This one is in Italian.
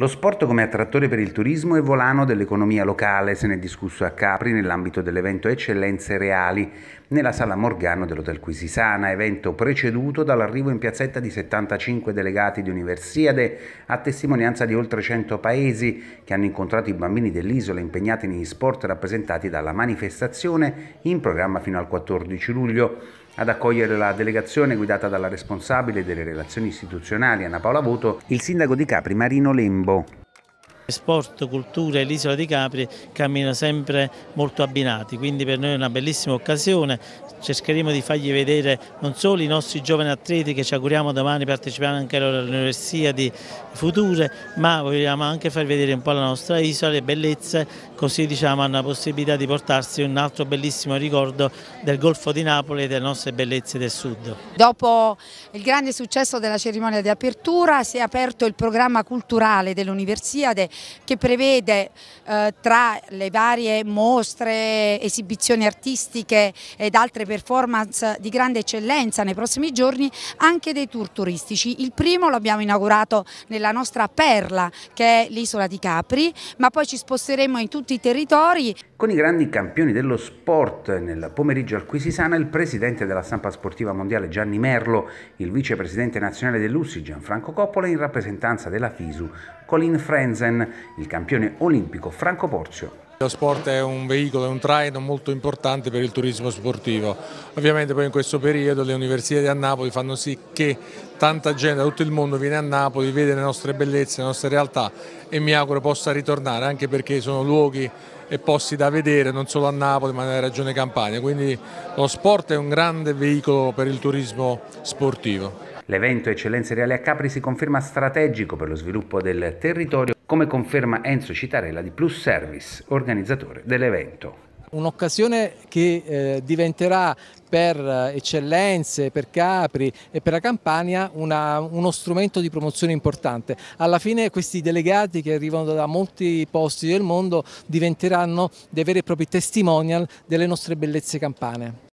Lo sport come attrattore per il turismo e volano dell'economia locale se ne è discusso a Capri nell'ambito dell'evento Eccellenze Reali nella sala Morgano dell'Hotel Quisisana, evento preceduto dall'arrivo in piazzetta di 75 delegati di Universiade a testimonianza di oltre 100 paesi che hanno incontrato i bambini dell'isola impegnati negli sport rappresentati dalla manifestazione in programma fino al 14 luglio. Ad accogliere la delegazione guidata dalla responsabile delle relazioni istituzionali Anna Paola Voto, il sindaco di Capri Marino Lembo sport, cultura e l'isola di Capri camminano sempre molto abbinati, quindi per noi è una bellissima occasione, cercheremo di fargli vedere non solo i nostri giovani atleti che ci auguriamo domani parteciperanno anche alle universiadi future, ma vogliamo anche far vedere un po' la nostra isola, le bellezze, così diciamo hanno la possibilità di portarsi un altro bellissimo ricordo del Golfo di Napoli e delle nostre bellezze del sud. Dopo il grande successo della cerimonia di apertura si è aperto il programma culturale dell'Universiade che prevede eh, tra le varie mostre, esibizioni artistiche ed altre performance di grande eccellenza nei prossimi giorni anche dei tour turistici. Il primo lo abbiamo inaugurato nella nostra perla che è l'isola di Capri, ma poi ci sposteremo in tutti i territori. Con i grandi campioni dello sport nel pomeriggio al Quisisana il presidente della stampa sportiva mondiale Gianni Merlo, il vicepresidente nazionale dell'Ussi Gianfranco Coppola in rappresentanza della FISU Colin Frenzen il campione olimpico Franco Porzio. Lo sport è un veicolo, è un traino molto importante per il turismo sportivo. Ovviamente poi in questo periodo le università di Napoli fanno sì che tanta gente da tutto il mondo viene a Napoli, vede le nostre bellezze, le nostre realtà e mi auguro possa ritornare anche perché sono luoghi e posti da vedere non solo a Napoli ma nella regione Campania. Quindi lo sport è un grande veicolo per il turismo sportivo. L'evento Eccellenze Reali a Capri si conferma strategico per lo sviluppo del territorio come conferma Enzo Citarella di Plus Service, organizzatore dell'evento. Un'occasione che eh, diventerà per eh, eccellenze, per Capri e per la Campania una, uno strumento di promozione importante. Alla fine questi delegati che arrivano da molti posti del mondo diventeranno dei veri e propri testimonial delle nostre bellezze campane.